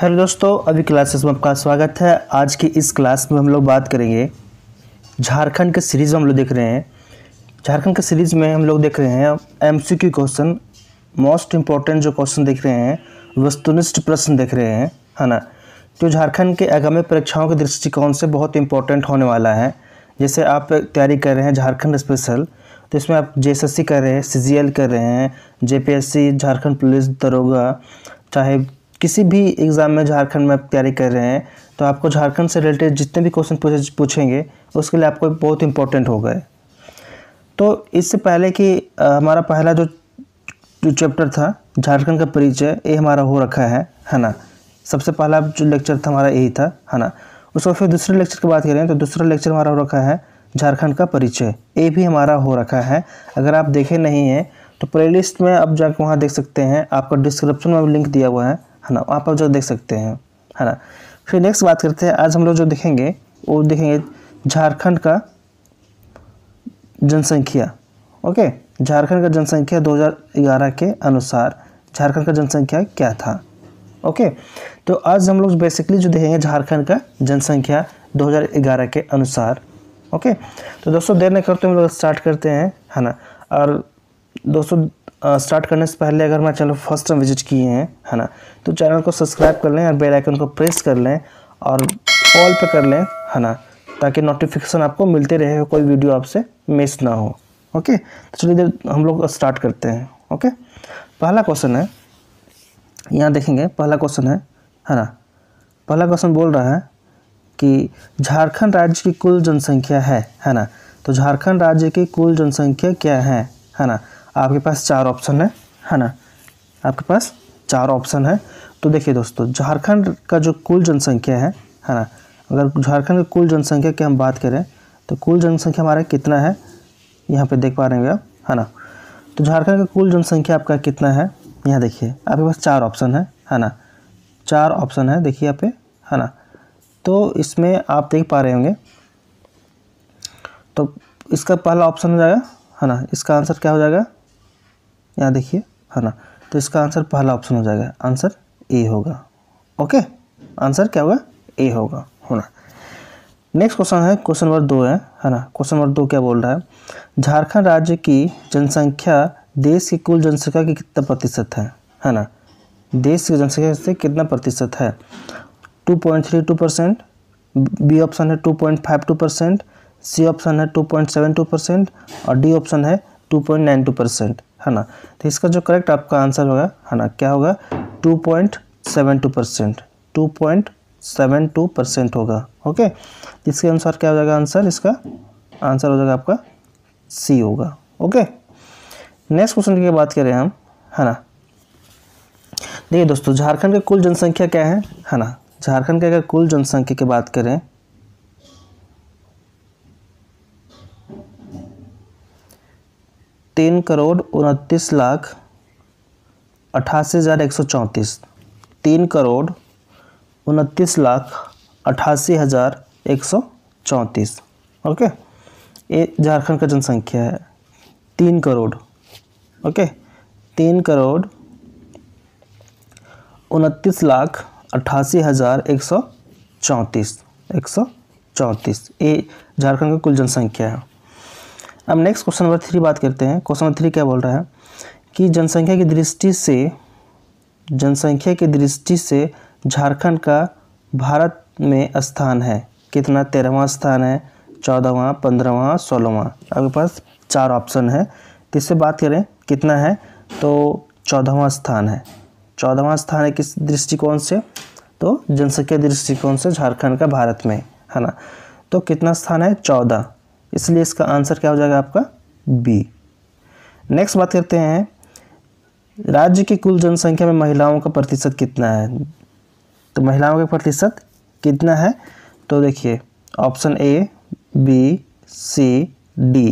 Hello दोस्तों अभी classes में आपका स्वागत है आज की इस क्लास में हम लोग बात करेंगे झारखंड के सीरीज़ हम लोग देख रहे हैं झारखंड के सीरीज़ में हम लोग देख रहे हैं M C Q question most important जो क्वेश्चन देख रहे हैं वस्तुनिष्ठ प्रश्न देख रहे हैं है ना जो तो झारखंड के आगामी परीक्षाओं के दृष्टिकोण से बहुत इंपॉर्टेंट होने वाला है जैसे आप तैयारी कर रहे हैं झारखंड स्पेशल तो इसमें आप जे कर रहे हैं सी कर रहे हैं जे झारखंड पुलिस दरोगा चाहे किसी भी एग्ज़ाम में झारखंड में आप तैयारी कर रहे हैं तो आपको झारखंड से रिलेटेड जितने भी क्वेश्चन पूछेंगे उसके लिए आपको बहुत इंपॉर्टेंट हो गए तो इससे पहले कि हमारा पहला जो जो चैप्टर था झारखंड का परिचय ये हमारा हो रखा है है ना सबसे पहला जो लेक्चर था हमारा यही था है ना उसके फिर दूसरे लेक्चर की बात करें तो दूसरा लेक्चर हमारा हो रखा है झारखंड का परिचय ये भी हमारा हो रखा है अगर आप देखे नहीं हैं तो प्लेलिस्ट में आप जाकर वहाँ देख सकते हैं आपका डिस्क्रिप्शन में लिंक दिया हुआ है है ना आप जो देख सकते हैं है ना फिर नेक्स्ट बात करते हैं आज हम लोग जो देखेंगे वो देखेंगे झारखंड का जनसंख्या ओके झारखंड का जनसंख्या 2011 के अनुसार झारखंड का जनसंख्या क्या था ओके तो आज हम लोग बेसिकली जो देखेंगे झारखंड का जनसंख्या 2011 के अनुसार ओके तो दोस्तों देर नहीं करते हम लोग स्टार्ट करते हैं है ना और दोस्तों स्टार्ट करने से पहले अगर हमारे चैनल फर्स्ट टाइम विजिट किए हैं है ना तो चैनल को सब्सक्राइब कर लें और बेल आइकन को प्रेस कर लें और ऑल पे कर लें है ना ताकि नोटिफिकेशन आपको मिलते रहे कोई वीडियो आपसे मिस ना हो ओके तो चलिए हम लोग स्टार्ट करते हैं ओके पहला क्वेश्चन है यहाँ देखेंगे पहला क्वेश्चन है है ना पहला क्वेश्चन बोल रहा है कि झारखंड राज्य की कुल जनसंख्या है है ना तो झारखंड राज्य की कुल जनसंख्या क्या है है ना आपके पास चार ऑप्शन है है ना आपके पास चार ऑप्शन है तो देखिए दोस्तों झारखंड का जो कुल जनसंख्या है है ना अगर झारखंड की कुल जनसंख्या की हम बात करें तो कुल जनसंख्या हमारा कितना है यहाँ पे देख पा रहे होंगे आप है ना तो झारखंड का कुल जनसंख्या आपका कितना है यहाँ देखिए आपके पास चार ऑप्शन है है ना चार ऑप्शन है देखिए यहाँ पे है ना तो इसमें आप देख पा रहे होंगे तो इसका पहला ऑप्शन हो जाएगा है ना इसका आंसर क्या हो जाएगा यहाँ देखिए है ना तो इसका आंसर पहला ऑप्शन हो जाएगा आंसर ए होगा ओके आंसर क्या होगा ए होगा होना नेक्स्ट क्वेश्चन है क्वेश्चन नंबर दो है है ना क्वेश्चन नंबर दो क्या बोल रहा है झारखंड राज्य की जनसंख्या देश की कुल जनसंख्या की कितना प्रतिशत है है ना देश की जनसंख्या से कितना प्रतिशत है two point three two percent B option है two point five two percent C option है two point seven two percent और डी ऑप्शन है two point nine two percent है ना तो इसका जो करेक्ट आपका आंसर होगा है ना क्या होगा two point seven two percent two point seven two percent होगा ओके इसके अनुसार क्या हो जाएगा आंसर इसका आंसर हो जाएगा आपका सी होगा ओके नेक्स्ट क्वेश्चन की बात करें हम है ना देखिए दोस्तों झारखंड का कुल जनसंख्या क्या है है ना झारखंड की अगर कुल जनसंख्या की बात करें तीन करोड़ उनतीस लाख अट्ठासी हज़ार एक सौ चौंतीस तीन करोड़ उनतीस लाख अट्ठासी हज़ार एक सौ चौंतीस ओके ये झारखंड का जनसंख्या है तीन करोड़ ओके तीन करोड़ उनतीस लाख अट्ठासी हज़ार एक सौ चौंतीस एक सौ चौंतीस ये झारखंड का कुल जनसंख्या है अब नेक्स्ट क्वेश्चन नंबर थ्री बात करते हैं क्वेश्चन नंबर थ्री क्या बोल रहा है कि जनसंख्या की दृष्टि से जनसंख्या की दृष्टि से झारखंड का भारत में स्थान है कितना तेरहवा स्थान है चौदहवा पंद्रहवा सोलहवा आपके पास चार ऑप्शन है किससे इससे बात करें कितना है तो चौदहवा स्थान है चौदहवा स्थान है किस दृष्टिकोण से तो जनसंख्या दृष्टिकोण से झारखंड का भारत में है ना तो कितना स्थान है चौदह इसलिए इसका आंसर क्या हो जाएगा आपका बी नेक्स्ट बात करते हैं राज्य की कुल जनसंख्या में महिलाओं का प्रतिशत कितना है तो महिलाओं का प्रतिशत कितना है तो देखिए option A B C D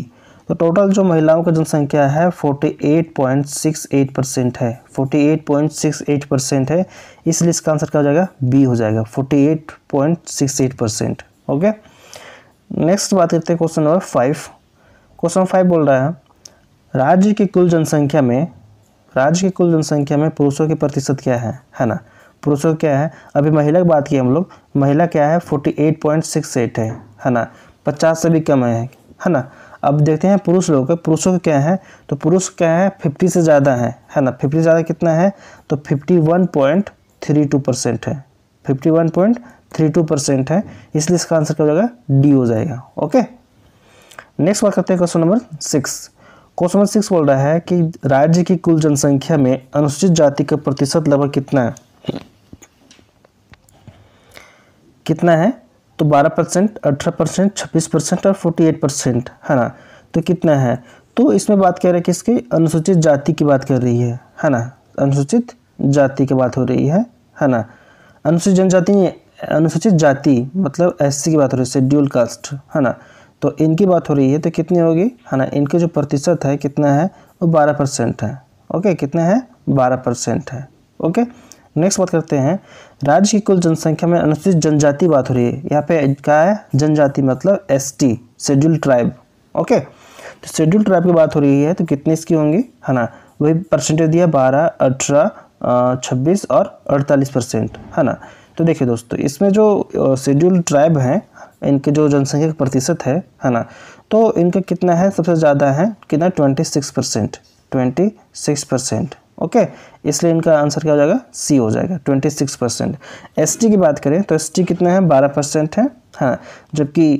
तो टोटल जो महिलाओं का जनसंख्या है 48.68 परसेंट है 48.68 परसेंट है इसलिए इसका आंसर क्या हो जाएगा बी हो जाएगा 48.68 परसेंट ओके नेक्स्ट बात करते हैं question number five question five बोल रहा है राज्य की कुल जनसंख्या में राज्य की कुल जनसंख्या में पुरुषों की प्रतिशत क्या है है ना पुरुषों क्या है अभी महिला की बात की हम लोग महिला क्या है forty eight point six eight है है ना पचास से भी कम है है ना अब देखते हैं पुरुष लोग पुरुषों के क्या है तो पुरुष क्या है फिफ्टी से ज़्यादा है है ना फिफ्टी से ज़्यादा कितना है तो fifty one point three two percent है fifty one point three two percent है इसलिए इसका आंसर क्या हो जाएगा डी हो जाएगा ओके नेक्स्ट बात करते हैं question number six question number six बोल रहा है कि राज्य की कुल जनसंख्या में अनुसूचित जाति का प्रतिशत लगभग कितना है कितना है तो 12 परसेंट अठारह परसेंट छब्बीस परसेंट और 48 परसेंट है ना तो कितना है तो इसमें बात कह रहे हैं कि इसकी अनुसूचित जाति की बात कर रही है है ना अनुसूचित जाति की बात हो रही है है ना अनुसूचित जनजाति नहीं अनुसूचित जाति मतलब एससी की बात हो रही है शेड्यूल कास्ट है ना तो इनकी बात हो रही है तो कितनी होगी है ना इनके जो प्रतिशत है कितना है वो बारह परसेंट है ओके कितना है बारह परसेंट है ओके नेक्स्ट बात करते हैं राज्य की कुल जनसंख्या में अनुसूचित जनजाति बात हो रही है यहाँ पे क्या है जनजाति मतलब S T schedule tribe okay तो शेड्यूल ट्राइब की बात हो रही है तो कितनी इसकी होंगी है ना वही परसेंटेज दिया बारह अठारह छब्बीस और अड़तालीस परसेंट है ना तो देखिए दोस्तों इसमें जो शेड्यूल ट्राइब हैं इनके जो जनसंख्या का प्रतिशत है है ना तो इनका कितना है सबसे ज़्यादा है कितना twenty six percent twenty six percent okay इसलिए इनका आंसर क्या हो जाएगा सी हो जाएगा ट्वेंटी सिक्स परसेंट एस की बात करें तो एस कितना है बारह परसेंट है हाँ जबकि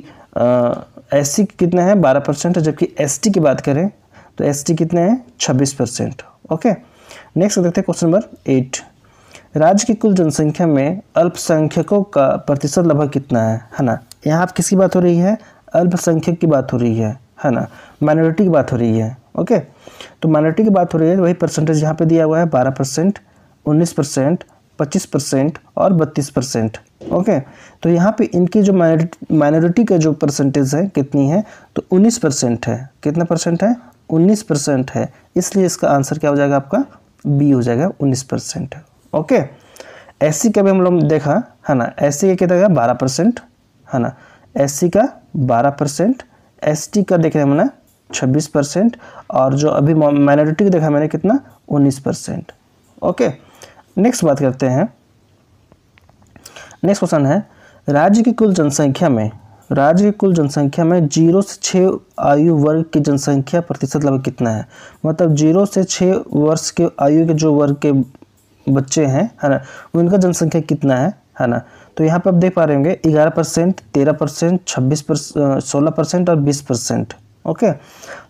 एस सी कितना है बारह परसेंट है जबकि एस की बात करें तो एस कितने हैं छब्बीस परसेंट ओके नेक्स्ट देखते हैं क्वेश्चन नंबर एट राज्य की कुल जनसंख्या में अल्पसंख्यकों का प्रतिशत लगभग कितना है है ना यहाँ आप किसकी बात हो रही है अल्पसंख्यक की बात हो रही है है ना माइनॉरिटी की बात हो रही है ओके तो माइनॉरिटी की बात हो रही है वही परसेंटेज यहाँ पे दिया हुआ है बारह परसेंट उन्नीस परसेंट पच्चीस परसेंट और बत्तीस परसेंट ओके तो यहाँ पे इनकी जो माइनॉरिटी का जो परसेंटेज है कितनी है तो उन्नीस परसेंट है कितना परसेंट है उन्नीस परसेंट है इसलिए इसका आंसर क्या हो जाएगा आपका बी हो जाएगा उन्नीस परसेंट ओके एस का भी हम लोग देखा है ना एस का कितना गया बारह परसेंट है ना एस का बारह परसेंट एस का देख रहे हैं हमने छब्बीस परसेंट और जो अभी माइनॉरिटी का देखा मैंने कितना उन्नीस परसेंट ओके नेक्स्ट बात करते हैं नेक्स्ट क्वेश्चन है राज्य की कुल जनसंख्या में राज्य की कुल जनसंख्या में जीरो से छः आयु वर्ग की जनसंख्या प्रतिशत लगभग कितना है मतलब जीरो से छः वर्ष के आयु के जो वर्ग के बच्चे हैं है ना उनका जनसंख्या कितना है है ना तो यहाँ पे आप देख पा रहे होंगे ग्यारह परसेंट तेरह परसेंट छब्बीस सोलह परसेंट और बीस परसेंट ओके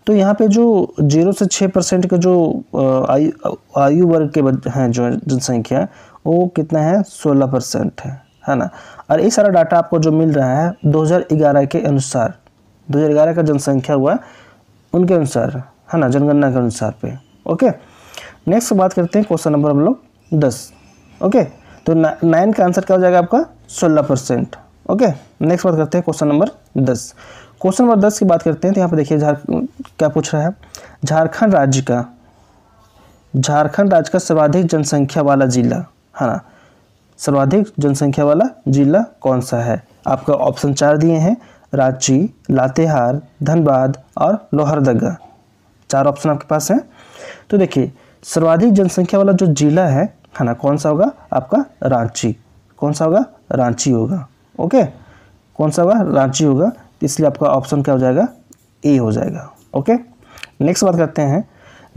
तो यहाँ पे जो जीरो से छः परसेंट का जो आयु आयु वर्ग के हैं जो जनसंख्या वो कितना है सोलह परसेंट है है ना और ये सारा डाटा आपको जो मिल रहा है 2011 के अनुसार 2011 का जनसंख्या हुआ उनके अनुसार है ना जनगणना के अनुसार पे ओके नेक्स्ट बात करते हैं क्वेश्चन नंबर हम लोग दस ओके तो नाइन का आंसर क्या हो जाएगा आपका सोलह परसेंट ओके नेक्स्ट बात करते हैं क्वेश्चन नंबर दस क्वेश्चन नंबर दस की बात करते हैं तो यहाँ पर देखिए झारखंड क्या पूछ रहा है झारखंड राज्य का झारखंड राज्य का सर्वाधिक जनसंख्या वाला जिला है हाँ ना सर्वाधिक जनसंख्या वाला जिला कौन सा है आपका ऑप्शन चार दिए हैं रांची लातेहार धनबाद और लोहरदगा चार ऑप्शन आपके पास हैं तो देखिए सर्वाधिक जनसंख्या वाला जो जिला है ना कौन सा होगा आपका रांची कौन सा होगा रांची होगा ओके कौन सा होगा रांची होगा इसलिए आपका ऑप्शन क्या हो जाएगा ए हो जाएगा ओके नेक्स्ट बात करते हैं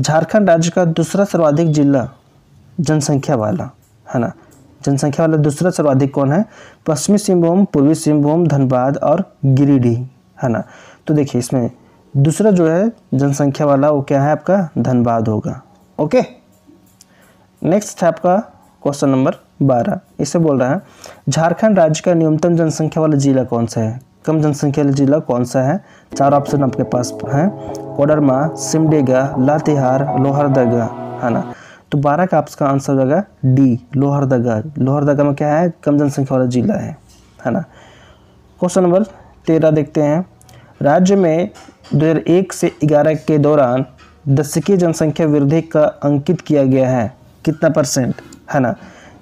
झारखंड राज्य का दूसरा सर्वाधिक जिला जनसंख्या वाला है ना जनसंख्या वाला दूसरा सर्वाधिक कौन है पश्चिमी सिंहभूम पूर्वी सिंहभूम धनबाद और गिरिडीह है ना तो देखिए इसमें दूसरा जो है जनसंख्या वाला वो क्या है आपका धनबाद होगा ओके नेक्स्ट है आपका क्वेश्चन नंबर बारह इसे बोल रहा है झारखंड राज्य का न्यूनतम जनसंख्या वाला जिला कौन सा है कम जनसंख्या वाला जिला कौन सा है चार ऑप्शन आपके पास हैं कोडरमा सिमडेगा लातेहार लोहरदगा है ना तो बारह का आपका आंसर हो जाएगा डी लोहरदगा लोहरदगा में क्या है कम जनसंख्या वाला जिला है है ना क्वेश्चन नंबर तेरह देखते हैं राज्य में दो से ग्यारह के दौरान दशकीय जनसंख्या वृद्धि का अंकित किया गया है कितना परसेंट है ना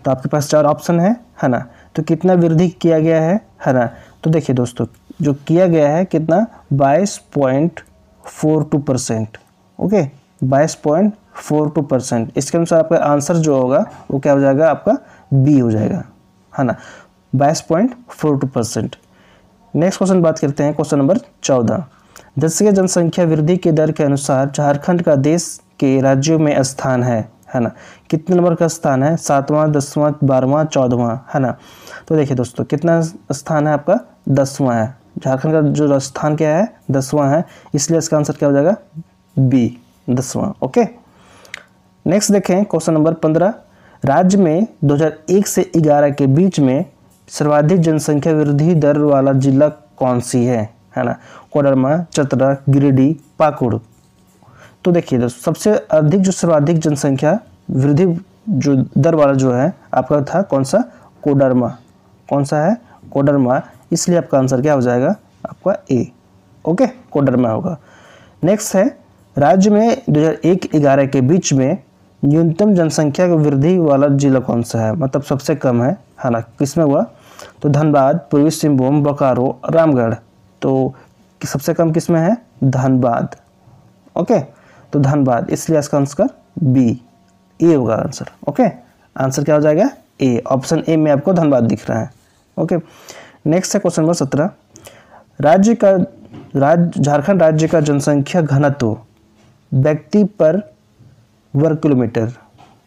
तो आपके पास चार ऑप्शन है है ना तो कितना वृद्धि किया गया है है ना तो देखिए दोस्तों जो किया गया है कितना बाईस point four two percent okay बाईस पॉइंट फोर टू परसेंट इसके अनुसार आपका आंसर जो होगा वो क्या हो जाएगा आपका बी हो जाएगा है ना बाईस point four two percent next question बात करते हैं क्वेश्चन नंबर चौदह दस जनसंख्या वृद्धि के दर के अनुसार झारखंड का देश के राज्यों में स्थान है है ना कितने नंबर का स्थान है सातवां दसवां बारहवां चौदवा है ना तो देखिए दोस्तों कितना स्थान है आपका दसवां है झारखंड का जो स्थान क्या है दसवां है इसलिए इसका आंसर क्या हो जाएगा बी दसवां ओके नेक्स्ट देखें क्वेश्चन नंबर पंद्रह राज्य में 2001 से ग्यारह के बीच में सर्वाधिक जनसंख्या वृद्धि दर वाला जिला कौन सी है है ना कोडरमा चतरा गिरिडीह पाकुड़ तो देखिए दोस्तों सबसे अधिक जो सर्वाधिक जनसंख्या वृद्धि जो दर वाला जो है आपका था कौन सा कोडरमा कौन सा है कोडरमा इसलिए आपका आंसर क्या हो जाएगा आपका ए ओके कोडरमा होगा नेक्स्ट है राज्य में 2001-11 के बीच में न्यूनतम जनसंख्या वृद्धि वाला जिला कौन सा है मतलब सबसे कम है हालांकि किसमें हुआ तो धनबाद पूर्वी सिंहभूम बोकारो रामगढ़ तो सबसे कम किसमें है धनबाद ओके तो धनबाद इसलिए इसका आंसर बी ए होगा आंसर ओके आंसर क्या हो जाएगा ए ऑप्शन ए में आपको धनबाद दिख रहा है ओके नेक्स्ट है क्वेश्चन नंबर सत्रह राज्य का राज्य झारखंड राज्य का जनसंख्या घनत्व व्यक्ति पर वर्ग किलोमीटर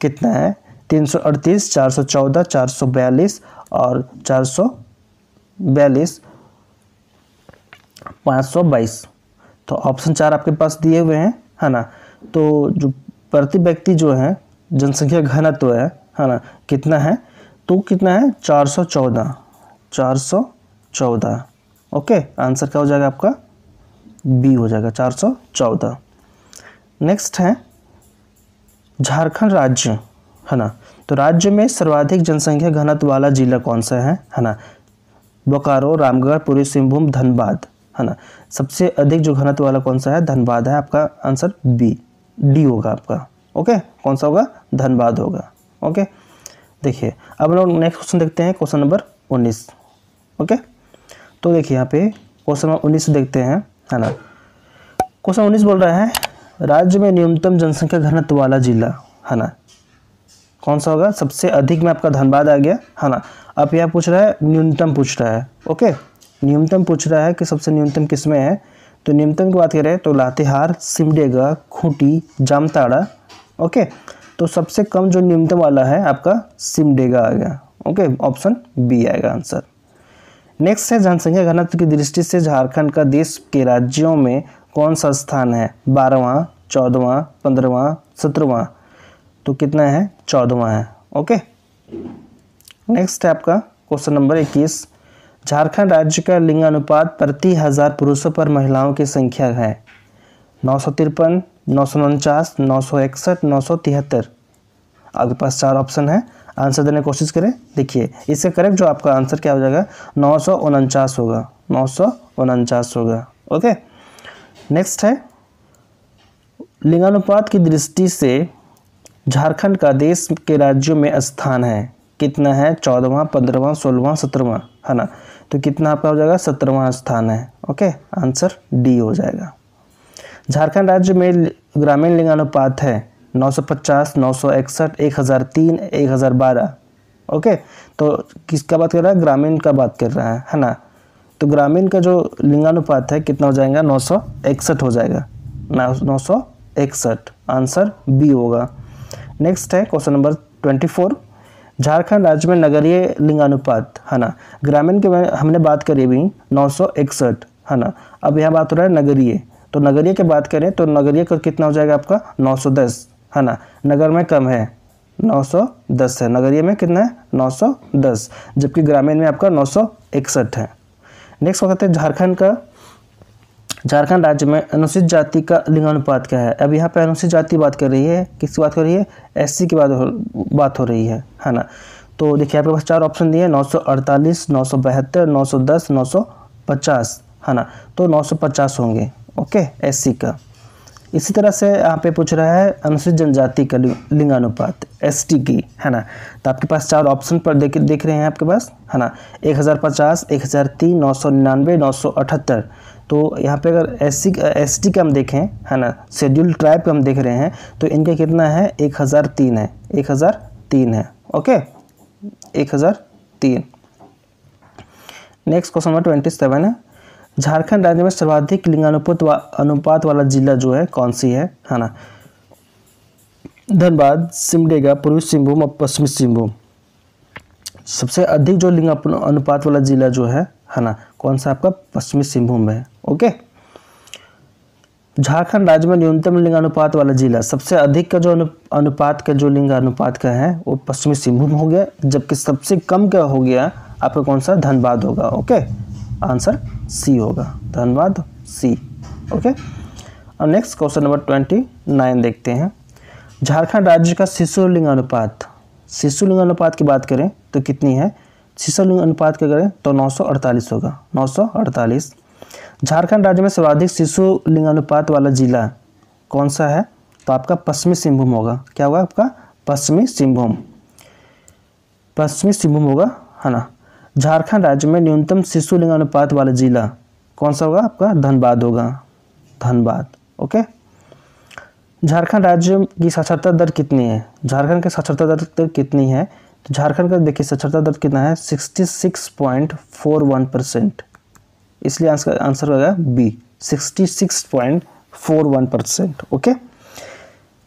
कितना है तीन सौ अड़तीस चार सौ चौदह चार सौ बयालीस और चार सौ बयालीस पाँच सौ बाईस तो ऑप्शन चार आपके पास दिए हुए हैं है ना तो जो प्रति व्यक्ति जो है जनसंख्या घनत्व है है ना कितना है तो कितना है चार सौ चौदह चार सौ चौदह ओके आंसर क्या हो जाएगा आपका बी हो जाएगा चार सौ चौदह नेक्स्ट है झारखंड राज्य है ना तो राज्य में सर्वाधिक जनसंख्या घनत्व वाला जिला कौन सा है है ना बोकारो रामगढ़ पूर्वी सिंहभूम धनबाद है ना सबसे अधिक जो घनत्व वाला कौन सा है धनबाद है आपका आंसर बी डी होगा आपका ओके कौन सा होगा धनबाद होगा ओके देखिए अब लोग नेक्स्ट क्वेश्चन देखते हैं क्वेश्चन नंबर उन्नीस ओके तो देखिए यहाँ पे क्वेश्चन नंबर उन्नीस देखते हैं है ना क्वेश्चन उन्नीस बोल रहा है राज्य में न्यूनतम जनसंख्या घनत्व वाला जिला है ना कौन सा होगा सबसे अधिक में आपका धनबाद आ गया है ना अब यह पूछ रहा है न्यूनतम पूछ रहा है ओके न्यूनतम पूछ रहा है कि सबसे न्यूनतम किसमें है तो न्यूनतम की बात करें तो लातेहार सिमडेगा खूंटी जामताड़ा ओके तो सबसे कम जो न्यूनतम वाला है आपका सिमडेगा आ गया ओके ऑप्शन बी आएगा आंसर नेक्स्ट है जनसंख्या घनत्व की दृष्टि से झारखंड का देश के राज्यों में कौन सा स्थान है बारहवा चौदहवा पंद्रहवा सत्रहवा तो कितना है चौदहवा है ओके नेक्स्ट है आपका क्वेश्चन नंबर इक्कीस झारखंड राज्य का लिंगानुपात प्रति हज़ार पुरुषों पर महिलाओं की संख्या है नौ सौ तिरपन नौ सौ उनचास नौ सौ इकसठ नौ सौ तिहत्तर आपके पास चार ऑप्शन है आंसर देने की कोशिश करें देखिए इससे करेक्ट जो आपका आंसर क्या हो जाएगा नौ सौ उनचास होगा नौ सौ उनचास होगा ओके नेक्स्ट है लिंगानुपात की दृष्टि से झारखंड का देश के राज्यों में स्थान है कितना है चौदहवा पंद्रहवा सोलहवा सत्रहवा है ना तो कितना आपका हो जाएगा सत्रहवा स्थान है ओके आंसर डी हो जाएगा झारखंड राज्य में ग्रामीण लिंगानुपात है 950, 961, 1003, 1012 ओके तो किसका बात कर रहा है ग्रामीण का बात कर रहा है है ना तो ग्रामीण का जो लिंगानुपात है कितना हो जाएगा नौ हो जाएगा नौ आंसर बी होगा नेक्स्ट है question number twenty four Jharkhand राज्य में नगरीय लिंगानुपात है ना ग्रामीण के में हमने बात करी अभी नौ है ना अब यहाँ बात हो रहा है नगरीय तो नगरीय की बात करें तो नगरीय का कितना हो जाएगा आपका 910 है ना नगर में कम है 910 है नगरीय में कितना है 910 जबकि ग्रामीण में आपका नौ है नेक्स्ट बताते हैं झारखंड का झारखंड राज्य में अनुसूचित जाति का लिंगानुपात क्या है अब यहाँ पे अनुसूचित जाति बात कर रही है किसकी बात कर रही है एससी की बात हो बात हो रही है है ना तो देखिए आपके पास चार ऑप्शन दिए हैं नौ सौ अड़तालीस नौ सौ बहत्तर नौ सौ दस नौ सौ पचास है ना तो नौ सौ पचास होंगे ओके एस का इसी तरह से यहाँ पे पूछ रहा है अनुसूचित जनजाति का लिंगानुपात एस टी की है ना तो आपके पास चार ऑप्शन पर देख देख रहे हैं आपके पास है ना एक हज़ार पचास एक हज़ार तीन नौ सौ निन्यानवे नौ सौ अठहत्तर तो यहाँ पे अगर एस सी का हम देखें है ना शेड्यूल ट्राइब का हम देख रहे हैं तो इनका कितना है एक हज़ार तीन है एक हज़ार तीन है ओके एक हज़ार तीन next question number twenty seven है झारखंड राज्य में सर्वाधिक लिंगानुपात वा, अनुपात वाला जिला जो है कौन सी है है ना धनबाद सिमडेगा पूर्वी सिंहभूम और पश्चिमी सिंहभूम सबसे अधिक जो लिंग अनुपात वाला जिला जो है है ना कौन सा आपका पश्चिमी सिंहभूम है ओके झारखंड राज्य में न्यूनतम लिंग अनुपात वाला जिला सबसे अधिक का जो अनु, अनुपात का जो लिंग अनुपात का है वो पश्चिमी सिंहभूम हो गया जबकि सबसे कम का हो गया आपका कौन सा धनबाद होगा ओके आंसर सी होगा धनबाद सी ओके और next question number twenty nine देखते हैं झारखंड राज्य का शिशु लिंग अनुपात शिशु लिंग अनुपात की बात करें तो कितनी है शिशु लिंग अनुपात की करें तो नौ होगा नौ झारखंड राज्य में सर्वाधिक शिशु लिंगानुपात वाला जिला कौन सा है तो आपका पश्चिमी सिंहभूम होगा क्या होगा आपका पश्चिमी सिंहभूम पश्चिमी सिंहभूम होगा है ना झारखंड राज्य में न्यूनतम शिशु लिंगानुपात वाला जिला कौन सा होगा आपका धनबाद होगा धनबाद ओके झारखंड राज्य की साक्षरता दर कितनी है झारखंड की साक्षरता दर तो कितनी है तो झारखंड का देखिए साक्षरता दर कितना है sixty six point four one percent इसलिए आंसर आंसर होगा B sixty six point four one percent okay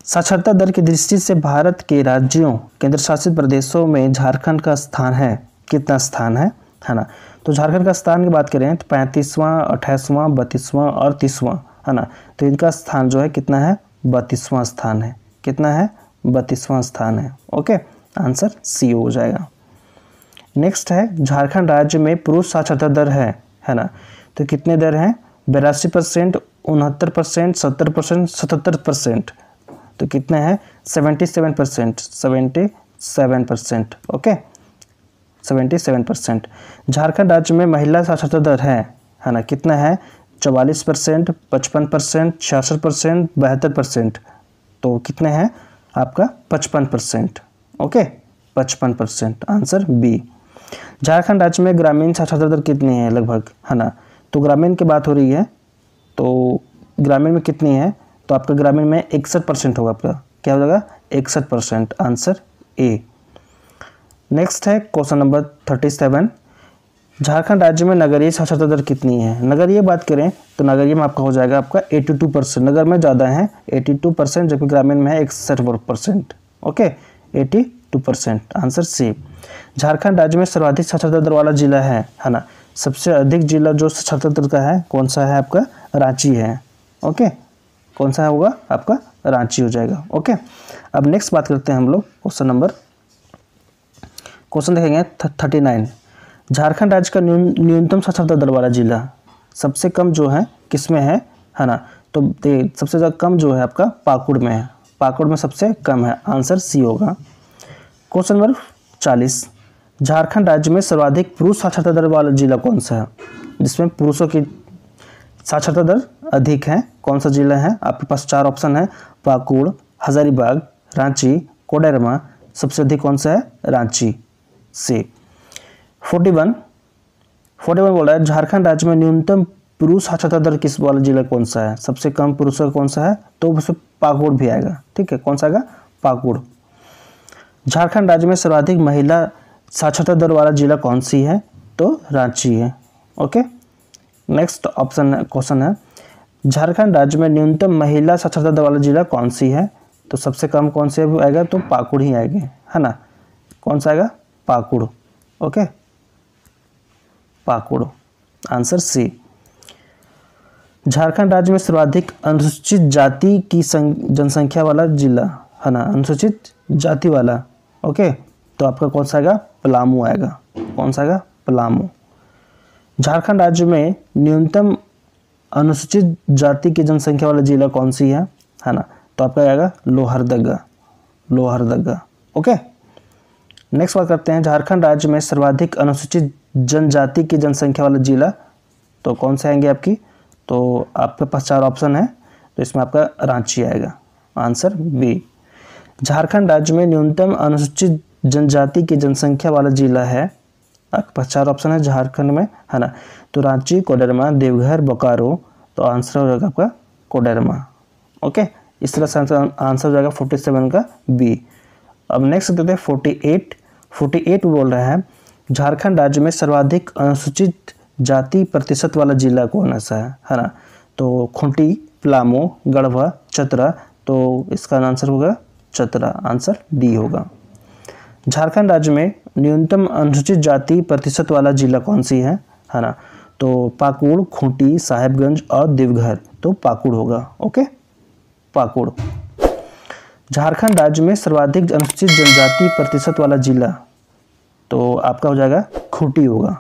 साक्षरता दर की दृष्टि से भारत के राज्यों केंद्र शासित प्रदेशों में झारखंड का स्थान है कितना स्थान है है ना तो झारखंड का स्थान की बात करें तो पैंतीसवां अट्ठाईसवां बत्तीसवां और तीसवां है ना तो इनका स्थान जो है कितना है बत्तीसवां स्थान है कितना है बत्तीसवां स्थान है ओके आंसर सी हो जाएगा नेक्स्ट है झारखंड राज्य में पुरुष साक्षरता दर है है ना तो कितने दर हैं बेरासी परसेंट उनहत्तर परसेंट सत्तर परसेंट सतहत्तर परसेंट तो कितने हैं seventy seven percent seventy seven percent okay seventy seven percent Jharkhand राज्य में महिला साक्षरता दर है है ना कितना है चवालीस परसेंट पचपन परसेंट छियासठ परसेंट बहत्तर परसेंट तो कितने हैं आपका पचपन परसेंट ओके पचपन परसेंट आंसर बी झारखंड राज्य में ग्रामीण साक्षरता दर कितनी है लगभग है ना तो ग्रामीण की बात हो रही है तो ग्रामीण में कितनी है तो आपका ग्रामीण में इकसठ परसेंट होगा आपका क्या हो जाएगा इकसठ परसेंट आंसर ए नेक्स्ट है question number thirty seven Jharkhand राज्य में नगरीय साक्षरता दर कितनी है नगरीय बात करें तो नगरीय में आपका हो जाएगा आपका टू परसेंट नगर में ज़्यादा है टू परसेंट जबकि ग्रामीण में है इकसठ percent okay eighty two percent answer C Jharkhand राज्य में सर्वाधिक साक्षरता दर वाला जिला है है ना सबसे अधिक जिला जो साक्षरता दर का है कौन सा है आपका रांची है ओके कौन सा होगा आपका रांची हो जाएगा ओके अब नेक्स्ट बात करते हैं हम लोग क्वेश्चन नंबर क्वेश्चन देखेंगे थर्टी नाइन झारखंड राज्य का न्यूनतम साक्षरता दर वाला जिला सबसे कम जो है किसमें है है ना तो सबसे ज़्यादा कम जो है आपका पाकुड़ में है पाकुड़ में सबसे कम है आंसर सी होगा क्वेश्चन नंबर चालीस झारखंड राज्य में सर्वाधिक पुरुष साक्षरता दर वाला जिला कौन सा है जिसमें पुरुषों की साक्षरता दर अधिक है कौन सा जिला है आपके पास चार ऑप्शन है पाकुड़ हजारीबाग रांची कोडरमा सबसे अधिक कौन सा है रांची से फोर्टी वन फोर्टी वन रहा है झारखंड राज्य में न्यूनतम पुरुष साक्षरता दर किस वाला जिला कौन सा है सबसे कम पुरुषों का कौन सा है तो उसमें पाकुड़ भी आएगा ठीक है कौन सा आएगा पाकुड़ झारखंड राज्य में सर्वाधिक महिला साक्षरता दर वाला जिला कौन सी है तो रांची है ओके नेक्स्ट ऑप्शन क्वेश्चन है झारखंड राज्य में न्यूनतम महिला साक्षरता दर वाला जिला कौन सी है तो सबसे कम कौन से आएगा तो पाकुड़ ही आएगा है ना कौन सा आएगा Pakur okay Pakur answer C Jharkhand राज्य में सर्वाधिक अनुसूचित जाति की जनसंख्या वाला जिला है ना अनुसूचित जाति वाला ओके तो आपका कौन सा आएगा पलामू आएगा कौन सा आएगा पलामू झारखंड राज्य में न्यूनतम अनुसूचित जाति की जनसंख्या वाला जिला कौन सी है है ना तो आपका आएगा लोहरदगा लोहरदगा ओके नेक्स्ट बात करते हैं झारखंड राज्य में सर्वाधिक अनुसूचित जनजाति की जनसंख्या वाला जिला तो कौन से आएंगे आपकी तो आपके पास चार ऑप्शन है तो इसमें आपका रांची आएगा आंसर बी झारखंड राज्य में न्यूनतम अनुसूचित जनजाति की जनसंख्या वाला जिला है चार ऑप्शन है झारखंड में है ना तो रांची कोडरमा देवघर बोकारो तो आंसर हो जाएगा आपका कोडरमा ओके इस तरह से आंसर हो जाएगा फोर्टी सेवन का बी अब नेक्स्ट देते हैं फोर्टी एट फोर्टी एट बोल रहे हैं झारखंड राज्य में सर्वाधिक अनुसूचित जाति प्रतिशत वाला जिला कौन सा है है ना तो खूंटी पलामू गढ़वा चतरा तो इसका आंसर होगा चतरा आंसर डी होगा झारखंड राज्य में न्यूनतम अनुसूचित जाति प्रतिशत वाला जिला कौन सी है है ना तो पाकुड़ खूंटी साहेबगंज और देवघर तो पाकुड़ होगा ओके पाकुड़ झारखंड राज्य में सर्वाधिक अनुसूचित जनजाति प्रतिशत वाला जिला तो आपका हो जाएगा खूंटी होगा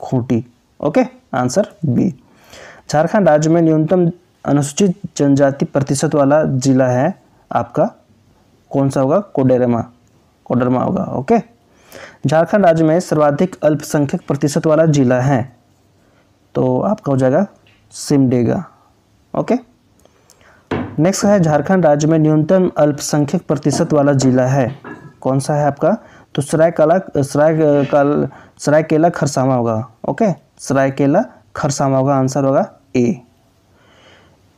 Khunti okay answer B Jharkhand राज्य में न्यूनतम अनुसूचित जनजाति प्रतिशत वाला जिला है आपका कौन सा होगा कोडेरमा कोडरमा होगा ओके झारखंड राज्य में सर्वाधिक अल्पसंख्यक प्रतिशत वाला जिला है तो आपका हो जाएगा सिमडेगा ओके नेक्स्ट है झारखंड राज्य में न्यूनतम अल्पसंख्यक प्रतिशत वाला जिला है कौन सा है आपका तो सरायकला सराय सरायकेला खरसावा होगा ओके सरायकेला खरसावा होगा आंसर होगा ए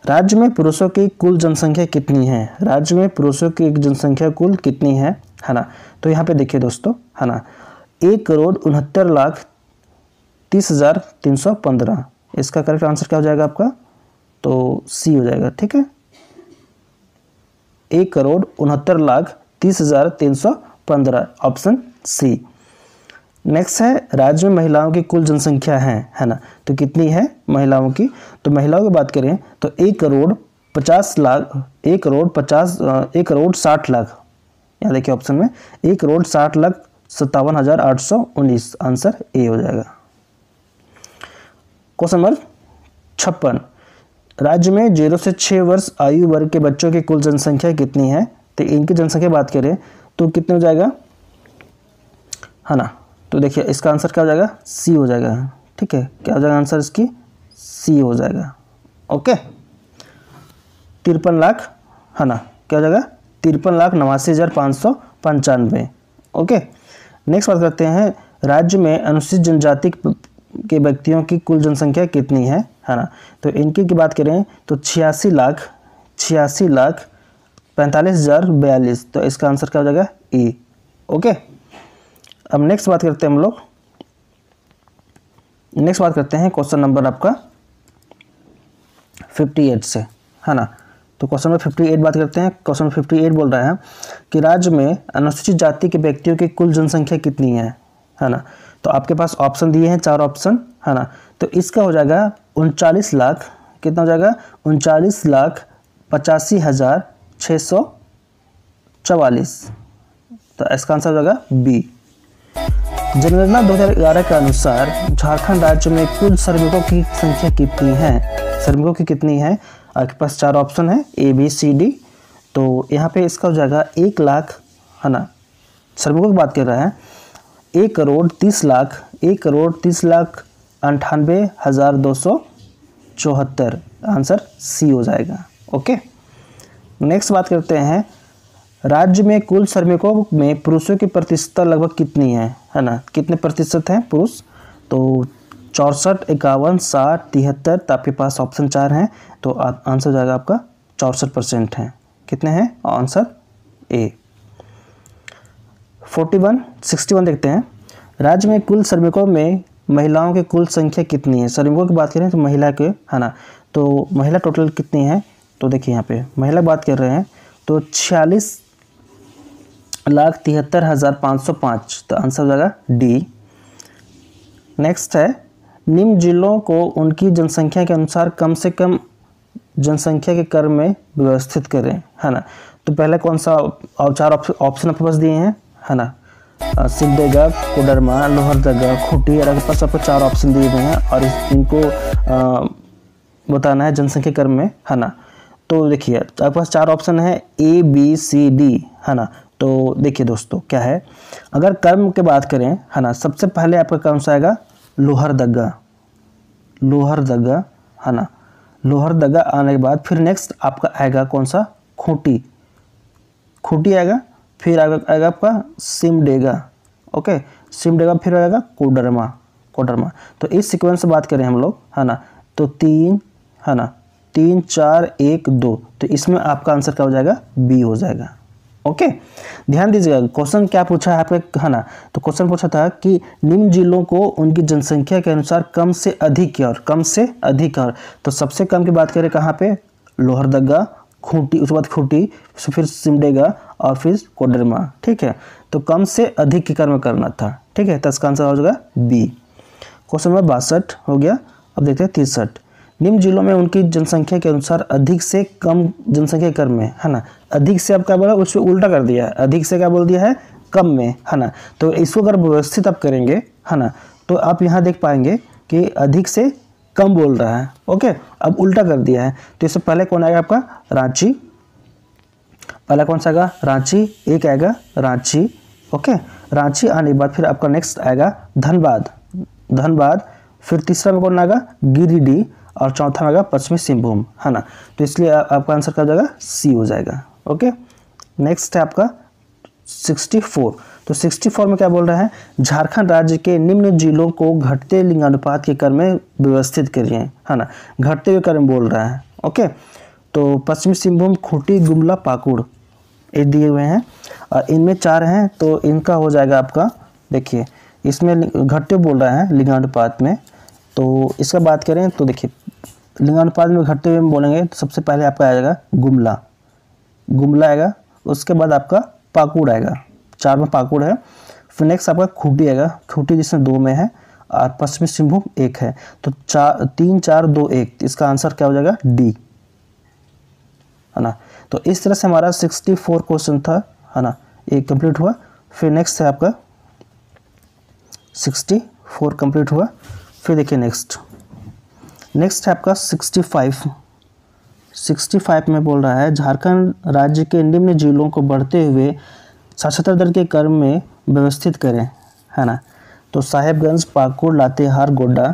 राज्य में पुरुषों की कुल जनसंख्या कितनी है राज्य में पुरुषों की जनसंख्या कुल कितनी है है ना तो यहाँ पे देखिए दोस्तों है ना एक करोड़ उनहत्तर लाख तीस हज़ार तीन सौ पंद्रह इसका करेक्ट आंसर क्या हो जाएगा आपका तो सी हो जाएगा ठीक है एक करोड़ उनहत्तर लाख तीस हज़ार तीन सौ पंद्रह ऑप्शन सी नेक्स्ट है राज्य में महिलाओं की कुल जनसंख्या है है ना तो कितनी है महिलाओं की तो महिलाओं की बात करें तो एक करोड़ पचास लाख एक करोड़ पचास एक करोड़ साठ लाख यहाँ देखिए ऑप्शन में एक करोड़ साठ लाख सत्तावन हज़ार आठ सौ उन्नीस आंसर ए हो जाएगा क्वेश्चन नंबर छप्पन राज्य में जीरो से छः वर्ष आयु वर्ग के बच्चों की कुल जनसंख्या कितनी है तो इनकी जनसंख्या बात करें तो कितने हो जाएगा है ना तो देखिए इसका आंसर क्या हो जाएगा सी हो जाएगा ठीक है क्या हो जाएगा आंसर इसकी सी हो जाएगा ओके तिरपन लाख है हाँ ना क्या हो जाएगा तिरपन लाख नवासी हज़ार पाँच सौ पंचानवे ओके नेक्स्ट बात करते हैं राज्य में अनुसूचित जनजाति के व्यक्तियों की कुल जनसंख्या कितनी है है हाँ ना तो इनकी की बात करें तो छियासी लाख छियासी लाख पैंतालीस हज़ार बयालीस तो इसका आंसर क्या हो जाएगा ई e। ओके अब नेक्स्ट बात करते हैं हम लोग नेक्स्ट बात करते हैं क्वेश्चन नंबर आपका 58 से है ना तो क्वेश्चन नंबर 58 बात करते हैं क्वेश्चन 58 बोल रहा है कि राज्य में अनुसूचित जाति के व्यक्तियों की कुल जनसंख्या कितनी है है ना तो आपके पास ऑप्शन दिए हैं चार ऑप्शन है ना तो इसका हो जाएगा उनचालीस लाख कितना हो जाएगा उनचालीस लाख पचासी हज़ार छः सौ चवालीस तो इसका आंसर हो जाएगा बी जनगणना 2011 के अनुसार झारखंड राज्य में कुल श्रमिकों की संख्या कितनी है श्रमिकों की कितनी है आपके पास चार ऑप्शन है ए बी सी डी तो यहाँ पे इसका हो जाएगा एक लाख है ना श्रमिकों की बात कर रहे हैं एक करोड़ तीस लाख एक करोड़ तीस लाख अंठानवे हज़ार दो सौ चौहत्तर आंसर सी हो जाएगा ओके नेक्स्ट बात करते हैं राज्य में कुल श्रमिकों में पुरुषों की प्रतिशतता लगभग कितनी है है ना कितने प्रतिशत हैं पुरुष तो चौंसठ इक्यावन साठ तिहत्तर तो आपके पास ऑप्शन चार हैं तो आंसर हो जाएगा आपका चौंसठ परसेंट है कितने हैं answer A forty one sixty one देखते हैं राज्य में कुल श्रमिकों में महिलाओं की कुल संख्या कितनी है श्रमिकों की बात करें तो महिला के है ना तो महिला टोटल कितनी है तो देखिए यहाँ पे महिला बात कर रहे हैं तो छियालीस लाख तिहत्तर हज़ार पाँच सौ पाँच तो आंसर हो जाएगा डी नेक्स्ट है निम्न जिलों को उनकी जनसंख्या के अनुसार कम से कम जनसंख्या के क्रम में व्यवस्थित करें है ना तो पहले कौन सा चार ऑप्शन आपके पास दिए हैं है ना सिद्धेगा कोडरमा लोहरदगा खूटी और आपके पास आपको चार ऑप्शन दिए गए हैं और इनको बताना है जनसंख्या क्रम में है ना तो देखिए आपके पास चार ऑप्शन है ए बी सी डी है ना तो देखिए दोस्तों क्या है अगर कर्म के बात करें है ना सबसे पहले आपका कौन सा आएगा लोहर दग्गा लोहर दग्गा है ना लोहर दग्गा आने के बाद फिर नेक्स्ट आपका आएगा कौन सा खूंटी खूंटी आएगा फिर आएगा आएगा आपका सिमडेगा ओके सिमडेगा फिर आएगा कोडरमा कोडरमा तो इस सिक्वेंस से बात करें हम लोग है ना तो तीन है ना तीन चार एक दो तो इसमें आपका आंसर क्या हो जाएगा बी हो जाएगा ओके ध्यान दीजिएगा क्वेश्चन क्या पूछा है आपका है हाँ ना तो क्वेश्चन पूछा था कि निम्न जिलों को उनकी जनसंख्या के अनुसार कम से अधिक और कम से अधिक और तो सबसे कम की बात करें कहाँ पे लोहरदगा खूंटी उसके बाद खूंटी फिर सिमडेगा और फिर कोडरमा ठीक है तो कम से अधिक के कर्म करना था ठीक है तो इसका आंसर हो जाएगा बी क्वेश्चन नंबर बासठ हो गया अब देखते हैं तिरसठ निम्न जिलों में उनकी जनसंख्या के अनुसार अधिक से कम जनसंख्या कर्म में है ना अधिक से आप क्या बोला उसको उल्टा कर दिया है अधिक से क्या बोल दिया है कम में है ना तो इसको अगर व्यवस्थित आप करेंगे है ना तो आप यहाँ देख पाएंगे कि अधिक से कम बोल रहा है ओके अब उल्टा कर दिया है तो इससे पहले कौन आएगा आपका रांची पहला कौन सा आएगा रांची एक आएगा रांची ओके रांची आने के बाद फिर आपका नेक्स्ट आएगा धनबाद धनबाद फिर तीसरा में कौन आएगा गिरिडीह और चौथा होगा पश्चिमी सिंहभूम है ना तो इसलिए आ, आपका आंसर क्या हो जाएगा सी हो जाएगा ओके नेक्स्ट है आपका सिक्सटी फोर तो 64 में क्या बोल रहे हैं झारखंड राज्य के निम्न जिलों को घटते लिंगानुपात के क्रम में व्यवस्थित करिए है ना घटते हुए क्रम बोल रहा है ओके तो पश्चिमी सिंहभूम खूटी गुमला पाकुड़ ये दिए हुए हैं और इनमें चार हैं तो इनका हो जाएगा आपका देखिए इसमें घटते बोल रहा है लिंगानुपात में तो इसका बात करें तो देखिए लिंगानुपात में घटते हुए हम बोलेंगे तो सबसे पहले आपका आएगा गुमला गुमला आएगा उसके बाद आपका पाकुड़ आएगा चार में पाकुड़ है फिर नेक्स्ट आपका खूटी आएगा खूटी जिसमें दो में है और पश्चिमी सिंहभूम एक है तो चार तीन चार दो एक तो इसका आंसर क्या हो जाएगा डी है ना तो इस तरह से हमारा सिक्सटी फोर क्वेश्चन था है ना ये कंप्लीट हुआ फिर नेक्स्ट है आपका सिक्सटी फोर कंप्लीट हुआ फिर देखिए नेक्स्ट नेक्स्ट है आपका सिक्सटी फाइव सिक्सटी फाइव में बोल रहा है झारखंड राज्य के निम्न जिलों को बढ़ते हुए साक्षरता दर के कर्म में व्यवस्थित करें है ना तो साहेबगंज पाकुड़ लातेहार गोड्डा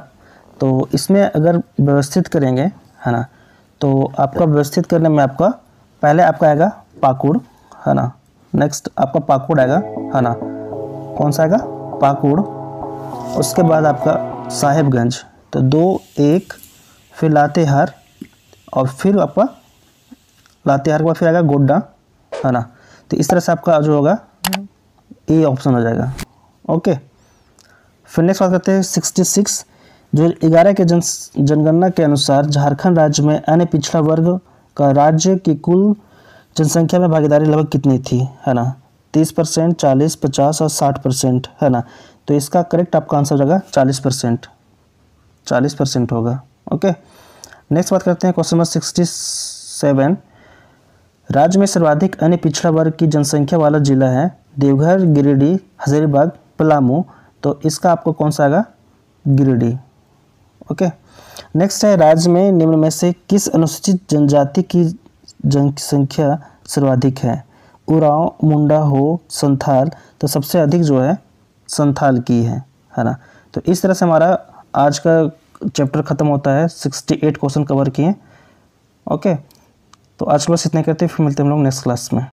तो इसमें अगर व्यवस्थित करेंगे है ना तो आपका व्यवस्थित करने में आपका पहले आपका आएगा पाकुड़ है ना नेक्स्ट आपका पाकुड़ आएगा है ना कौन सा आएगा पाकुड़ उसके बाद आपका साहेबगंज तो दो एक फिर लातेहार और फिर आपका लातेहार के बाद फिर आएगा गोड्डा है ना तो इस तरह से आपका जो होगा ए ऑप्शन हो जाएगा ओके फिर नेक्स्ट बात करते हैं सिक्सटी सिक्स जो ग्यारह के जन जनगणना के अनुसार झारखंड राज्य में अन्य पिछड़ा वर्ग का राज्य की कुल जनसंख्या में भागीदारी लगभग कितनी थी है ना तीस परसेंट चालीस पचास और साठ परसेंट है ना तो इसका करेक्ट आपका आंसर हो जाएगा चालीस परसेंट चालीस परसेंट होगा ओके नेक्स्ट बात करते हैं क्वेश्चन नंबर सिक्सटी सेवन राज्य में सर्वाधिक अन्य पिछड़ा वर्ग की जनसंख्या वाला जिला है देवघर गिरिडीह हजारीबाग पलामू तो इसका आपको कौन सा आगा गिरिडीह ओके नेक्स्ट है राज्य में निम्न में से किस अनुसूचित जनजाति की जनसंख्या सर्वाधिक है उराव मुंडा हो संथाल तो सबसे अधिक जो है संथाल की है है ना तो इस तरह से हमारा आज का चैप्टर ख़त्म होता है सिक्सटी एट क्वेश्चन कवर किए ओके तो आज क्लास इतने करते हैं फिर मिलते हैं हम लोग नेक्स्ट क्लास में